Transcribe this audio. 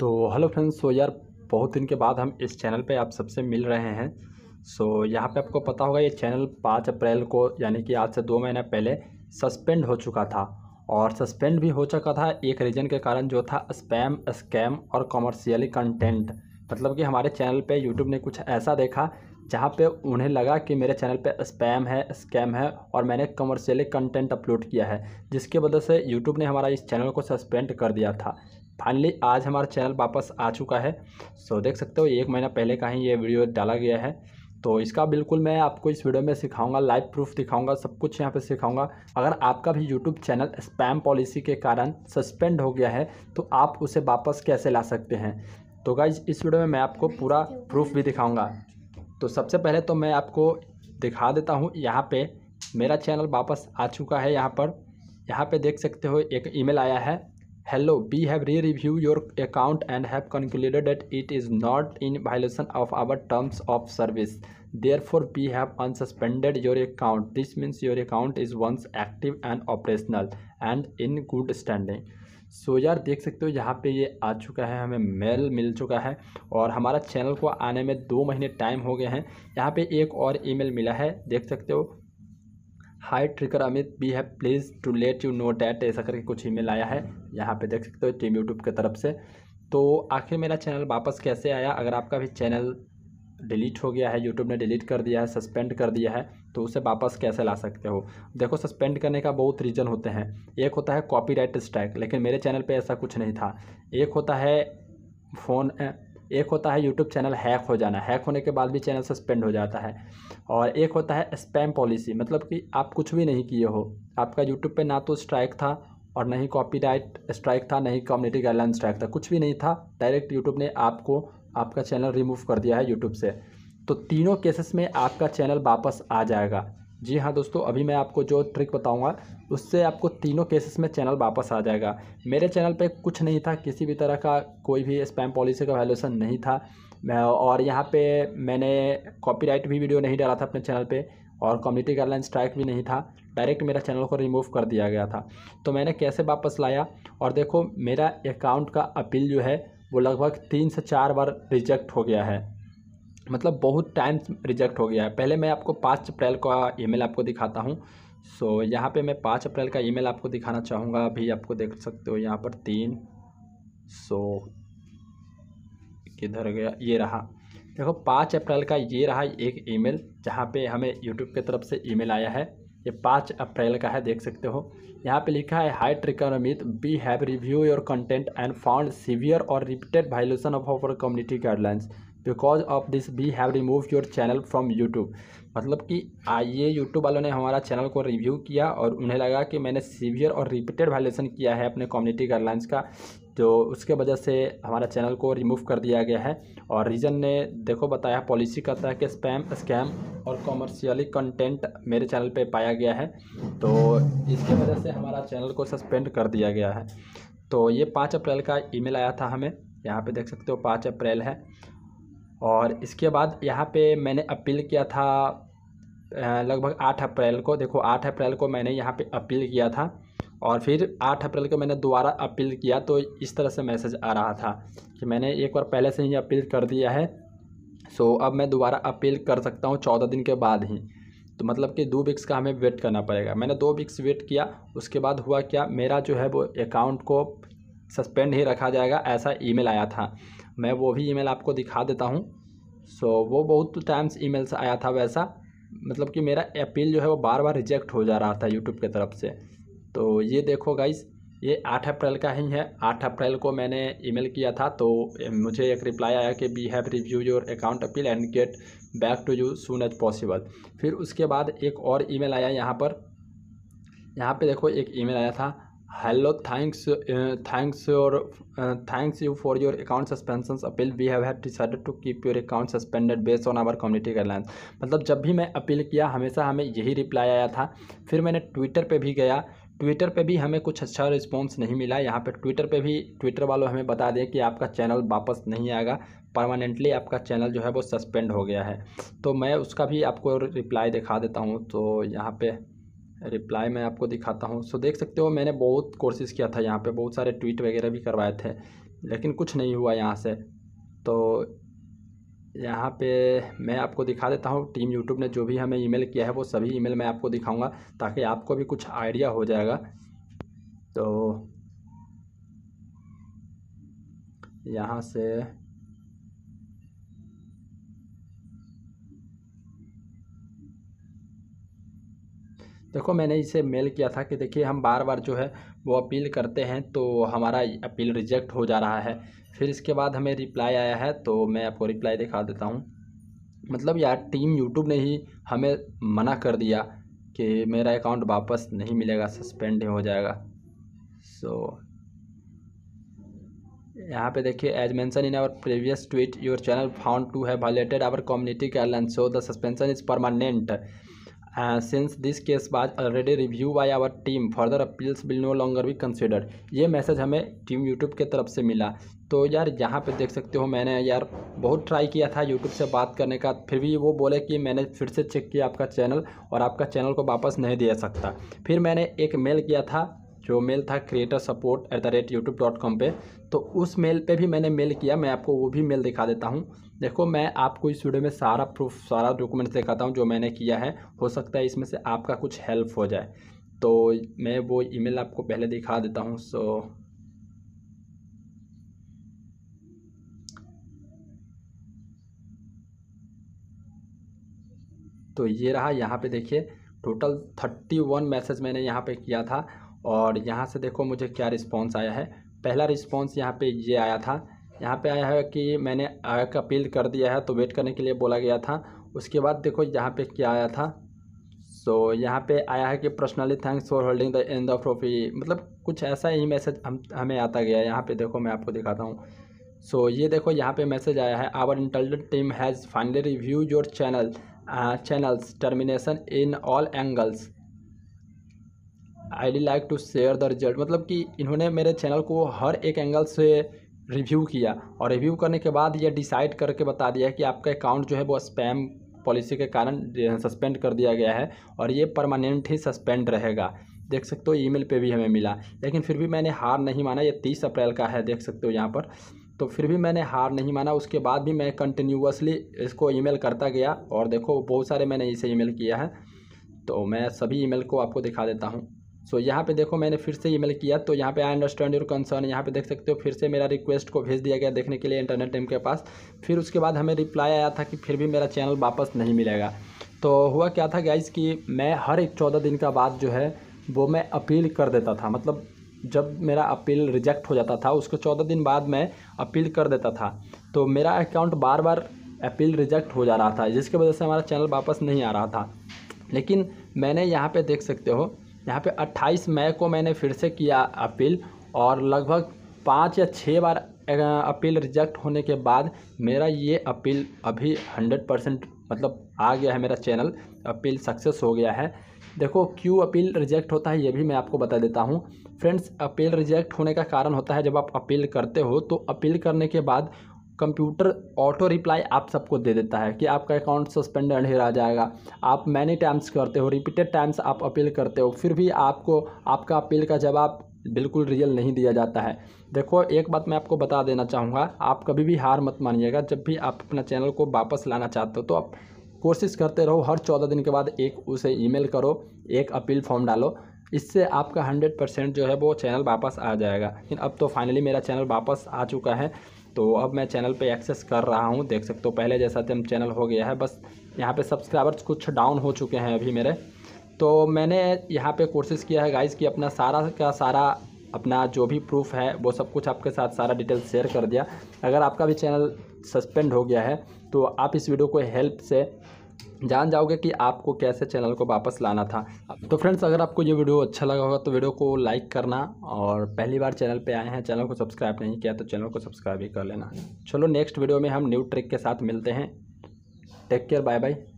तो hello friends so तो यार बहुत दिन के बाद हम इस चैनल पे आप सबसे मिल रहे हैं सो so, यहाँ पे आपको पता होगा ये चैनल पाँच अप्रैल को यानी कि आज से दो महीना पहले सस्पेंड हो चुका था और सस्पेंड भी हो चुका था एक रीज़न के कारण जो था स्पैम स्कैम और कॉमर्शियली कंटेंट मतलब कि हमारे चैनल पर यूट्यूब ने कुछ ऐसा देखा जहाँ पे उन्हें लगा कि मेरे चैनल पे स्पैम है स्कैम है और मैंने कमर्शियली कंटेंट अपलोड किया है जिसके वजह से यूट्यूब ने हमारा इस चैनल को सस्पेंड कर दिया था फाइनली आज हमारा चैनल वापस आ चुका है सो देख सकते हो एक महीना पहले का ही ये वीडियो डाला गया है तो इसका बिल्कुल मैं आपको इस वीडियो में सिखाऊंगा लाइव प्रूफ दिखाऊंगा सब कुछ यहाँ पे सिखाऊंगा अगर आपका भी यूट्यूब चैनल स्पैम पॉलिसी के कारण सस्पेंड हो गया है तो आप उसे वापस कैसे ला सकते हैं तो गाइज इस वीडियो में मैं आपको पूरा प्रूफ भी दिखाऊँगा तो सबसे पहले तो मैं आपको दिखा देता हूँ यहाँ पर मेरा चैनल वापस आ चुका है यहाँ पर यहाँ पर देख सकते हो एक ई आया है hello we have re review your account and have concluded that it is not in violation of our terms of service therefore we have unsuspended your account this means your account is once active and operational and in good standing so यार देख सकते हो यहाँ पे ये आ चुका है हमें मेल मिल चुका है और हमारा चैनल को आने में दो महीने टाइम हो गए हैं यहाँ पे एक और ईमेल मिला है देख सकते हो हाई ट्रिकर अमित बी है please to let you know that ऐसा करके कुछ ईमेल आया है यहाँ पे देख सकते हो टीम यूट्यूब की तरफ से तो आखिर मेरा चैनल वापस कैसे आया अगर आपका भी चैनल डिलीट हो गया है यूट्यूब ने डिलीट कर दिया है सस्पेंड कर दिया है तो उसे वापस कैसे ला सकते हो देखो सस्पेंड करने का बहुत रीज़न होते हैं एक होता है कॉपी स्ट्राइक लेकिन मेरे चैनल पर ऐसा कुछ नहीं था एक होता है फ़ोन एक होता है यूट्यूब चैनल हैक हो जाना हैक होने के बाद भी चैनल सस्पेंड हो जाता है और एक होता है स्पैम पॉलिसी मतलब कि आप कुछ भी नहीं किए हो आपका यूट्यूब पे ना तो स्ट्राइक था और ना ही कॉपीराइट स्ट्राइक था ना ही कम्युनिटी गाइडलाइन स्ट्राइक था कुछ भी नहीं था डायरेक्ट यूट्यूब ने आपको आपका चैनल रिमूव कर दिया है यूट्यूब से तो तीनों केसेस में आपका चैनल वापस आ जाएगा जी हाँ दोस्तों अभी मैं आपको जो ट्रिक बताऊंगा उससे आपको तीनों केसेस में चैनल वापस आ जाएगा मेरे चैनल पे कुछ नहीं था किसी भी तरह का कोई भी स्पैम पॉलिसी का वैल्यूसन नहीं था और यहाँ पे मैंने कॉपीराइट भी वीडियो नहीं डाला था अपने चैनल पे और कम्युनिटी गाइडलाइन स्ट्राइक भी नहीं था डायरेक्ट मेरा चैनल को रिमूव कर दिया गया था तो मैंने कैसे वापस लाया और देखो मेरा अकाउंट का अपील जो है वो लगभग तीन से चार बार रिजेक्ट हो गया है मतलब बहुत टाइम रिजेक्ट हो गया है पहले मैं आपको पाँच अप्रैल का ईमेल आपको दिखाता हूँ सो so, यहाँ पे मैं पाँच अप्रैल का ईमेल आपको दिखाना चाहूँगा अभी आपको देख सकते हो यहाँ पर तीन सो so, किधर गया ये रहा देखो पाँच अप्रैल का ये रहा एक ईमेल जहाँ पे हमें यूट्यूब की तरफ से ईमेल आया है ये पाँच अप्रैल का है देख सकते हो यहाँ पे लिखा है hi Amit we have review your content and found severe और repeated violation of our community guidelines because of this we have remove your channel from YouTube मतलब कि आइए यूट्यूब वालों ने हमारा चैनल को रिव्यू किया और उन्हें लगा कि मैंने सीवियर और रिपीटेड वायलेशन किया है अपने कम्युनिटी गाइडलाइंस का तो उसके वजह से हमारा चैनल को रिमूव कर दिया गया है और रीज़न ने देखो बताया पॉलिसी कहता है कि स्पैम स्कैम और कॉमर्शियली कंटेंट मेरे चैनल पे पाया गया है तो इसके वजह से हमारा चैनल को सस्पेंड कर दिया गया है तो ये पाँच अप्रैल का ईमेल आया था हमें यहाँ पे देख सकते हो पाँच अप्रैल है और इसके बाद यहाँ पे मैंने अपील किया था लगभग आठ अप्रैल को देखो आठ अप्रैल को मैंने यहाँ पे अपील किया था और फिर आठ अप्रैल को मैंने दोबारा अपील किया तो इस तरह से मैसेज आ रहा था कि मैंने एक बार पहले से ही अपील कर दिया है सो अब मैं दोबारा अपील कर सकता हूँ चौदह दिन के बाद ही तो मतलब कि दो वीक्स का हमें वेट करना पड़ेगा मैंने दो वीक्स वेट किया उसके बाद हुआ क्या मेरा जो है वो अकाउंट को सस्पेंड ही रखा जाएगा ऐसा ईमेल आया था मैं वो भी ईमेल आपको दिखा देता हूँ सो so, वो बहुत टाइम्स ईमेल से आया था वैसा मतलब कि मेरा अपील जो है वो बार बार रिजेक्ट हो जा रहा था यूट्यूब के तरफ से तो ये देखो गाइस ये आठ अप्रैल का ही है आठ अप्रैल को मैंने ईमेल किया था तो मुझे एक रिप्लाई आया कि we have review your account appeal and get back to you soon as possible फिर उसके बाद एक और ईमेल आया यहाँ पर यहाँ पे देखो एक ईमेल आया था hello thanks thanks your thanks you for your account suspension appeal we have we decided to keep your account suspended based on our community guidelines मतलब जब भी मैं अपील किया हमेशा हमें यही रिप्लाई आया था फिर मैंने ट्विटर पे भी गया ट्विटर पे भी हमें कुछ अच्छा रिस्पॉन्स नहीं मिला यहाँ पर ट्विटर पर भी ट्विटर वालों हमें बता दें कि आपका चैनल वापस नहीं आएगा परमानेंटली आपका चैनल जो है वो सस्पेंड हो गया है तो मैं उसका भी आपको रिप्लाई दिखा देता हूँ तो यहाँ पर रिप्लाई मैं आपको दिखाता हूँ सो देख सकते हो मैंने बहुत कोशिश किया था यहाँ पे बहुत सारे ट्वीट वगैरह भी करवाए थे लेकिन कुछ नहीं हुआ यहाँ से तो यहाँ पे मैं आपको दिखा देता हूँ टीम यूट्यूब ने जो भी हमें ईमेल किया है वो सभी ईमेल मैं आपको दिखाऊँगा ताकि आपको भी कुछ आइडिया हो जाएगा तो यहाँ से देखो मैंने इसे मेल किया था कि देखिए हम बार बार जो है वो अपील करते हैं तो हमारा अपील रिजेक्ट हो जा रहा है फिर इसके बाद हमें रिप्लाई आया है तो मैं आपको रिप्लाई दिखा देता हूँ मतलब यार टीम यूट्यूब ने ही हमें मना कर दिया कि मेरा अकाउंट वापस नहीं मिलेगा सस्पेंड हो जाएगा सो so, यहाँ पे देखिए as mention in our previous tweet your channel found to have violated our community guideline so the suspension is permanent since this case was already review by our team further appeals will no longer be consider ये message हमें team YouTube के तरफ से मिला तो यार यहाँ पे देख सकते हो मैंने यार बहुत ट्राई किया था यूट्यूब से बात करने का फिर भी वो बोले कि मैंने फिर से चेक किया आपका चैनल और आपका चैनल को वापस नहीं दे सकता फिर मैंने एक मेल किया था जो मेल था creator support at the rate YouTube dot com पर तो उस मेल पे भी मैंने मेल किया मैं आपको वो भी मेल दिखा देता हूँ देखो मैं आपको इस वीडियो में सारा प्रूफ सारा डॉक्यूमेंट्स दिखाता हूँ जो मैंने किया है हो सकता है इसमें से आपका कुछ हेल्प हो जाए तो मैं वो ईमेल आपको पहले दिखा देता हूँ सो तो ये रहा यहाँ पे देखिए टोटल थर्टी वन मैसेज मैंने यहाँ पे किया था और यहाँ से देखो मुझे क्या रिस्पॉन्स आया है पहला रिस्पॉन्स यहाँ पे ये आया था यहाँ पे आया है कि मैंने का अपील कर दिया है तो वेट करने के लिए बोला गया था उसके बाद देखो यहाँ पे क्या आया था सो so, यहाँ पे आया है कि personally thanks for holding the end of trophy मतलब कुछ ऐसा ही मैसेज हम हमें आता गया है यहाँ पे देखो मैं आपको दिखाता हूँ सो so, ये देखो यहाँ पे मैसेज आया है our intelligent team has finally review your channel channels termination in all angles I'd like to share the result मतलब कि इन्होंने मेरे चैनल को हर एक एंगल से रिव्यू किया और रिव्यू करने के बाद ये डिसाइड करके बता दिया कि आपका अकाउंट जो है वो स्पैम पॉलिसी के कारण सस्पेंड कर दिया गया है और ये परमानेंट ही सस्पेंड रहेगा देख सकते हो ईमेल पे भी हमें मिला लेकिन फिर भी मैंने हार नहीं माना ये तीस अप्रैल का है देख सकते हो यहाँ पर तो फिर भी मैंने हार नहीं माना उसके बाद भी मैं कंटिन्यूसली इसको ईमेल करता गया और देखो बहुत सारे मैंने इसे ईमेल किया है तो मैं सभी ईमेल को आपको दिखा देता हूँ सो so, यहाँ पे देखो मैंने फिर से ईमेल किया तो यहाँ पे आई अंडरस्टैंड योर कंसर्न यहाँ पे देख सकते हो फिर से मेरा रिक्वेस्ट को भेज दिया गया देखने के लिए इंटरनेट टीम के पास फिर उसके बाद हमें रिप्लाई आया था कि फिर भी मेरा चैनल वापस नहीं मिलेगा तो हुआ क्या था गाइज कि मैं हर एक चौदह दिन का बाद जो है वो मैं अपील कर देता था मतलब जब मेरा अपील रिजेक्ट हो जाता था उसके चौदह दिन बाद मैं अपील कर देता था तो मेरा अकाउंट बार बार अपील रिजेक्ट हो जा रहा था जिसकी वजह से हमारा चैनल वापस नहीं आ रहा था लेकिन मैंने यहाँ पे देख सकते हो यहाँ पे 28 मई को मैंने फिर से किया अपील और लगभग पाँच या छः बार अपील रिजेक्ट होने के बाद मेरा ये अपील अभी 100 परसेंट मतलब आ गया है मेरा चैनल अपील सक्सेस हो गया है देखो क्यों अपील रिजेक्ट होता है ये भी मैं आपको बता देता हूँ फ्रेंड्स अपील रिजेक्ट होने का कारण होता है जब आप अपील करते हो तो अपील करने के बाद कंप्यूटर ऑटो रिप्लाई आप सबको दे देता है कि आपका अकाउंट सस्पेंडेड ही रह जाएगा आप मैनी टाइम्स करते हो रिपीटेड टाइम्स आप अपील करते हो फिर भी आपको आपका अपील का जवाब बिल्कुल रियल नहीं दिया जाता है देखो एक बात मैं आपको बता देना चाहूँगा आप कभी भी हार मत मानिएगा जब भी आप अपना चैनल को वापस लाना चाहते हो तो आप कोशिश करते रहो हर चौदह दिन के बाद एक उसे ईमेल करो एक अपील फॉर्म डालो इससे आपका हंड्रेड परसेंट जो है वो चैनल वापस आ जाएगा लेकिन अब तो फाइनली मेरा चैनल वापस आ चुका है तो अब मैं चैनल पे एक्सेस कर रहा हूँ देख सकते हो पहले जैसा हम चैनल हो गया है बस यहाँ पे सब्सक्राइबर्स कुछ डाउन हो चुके हैं अभी मेरे तो मैंने यहाँ पे कोशिश किया है गाइज़ कि अपना सारा का सारा अपना जो भी प्रूफ है वो सब कुछ आपके साथ सारा डिटेल शेयर कर दिया अगर आपका भी चैनल सस्पेंड हो गया है तो आप इस वीडियो को हेल्प से जान जाओगे कि आपको कैसे चैनल को वापस लाना था तो फ्रेंड्स अगर आपको ये वीडियो अच्छा लगा होगा तो वीडियो को लाइक करना और पहली बार चैनल पे आए हैं चैनल को सब्सक्राइब नहीं किया तो चैनल को सब्सक्राइब ही कर लेना चलो नेक्स्ट वीडियो में हम न्यू ट्रिक के साथ मिलते हैं टेक केयर बाय बाय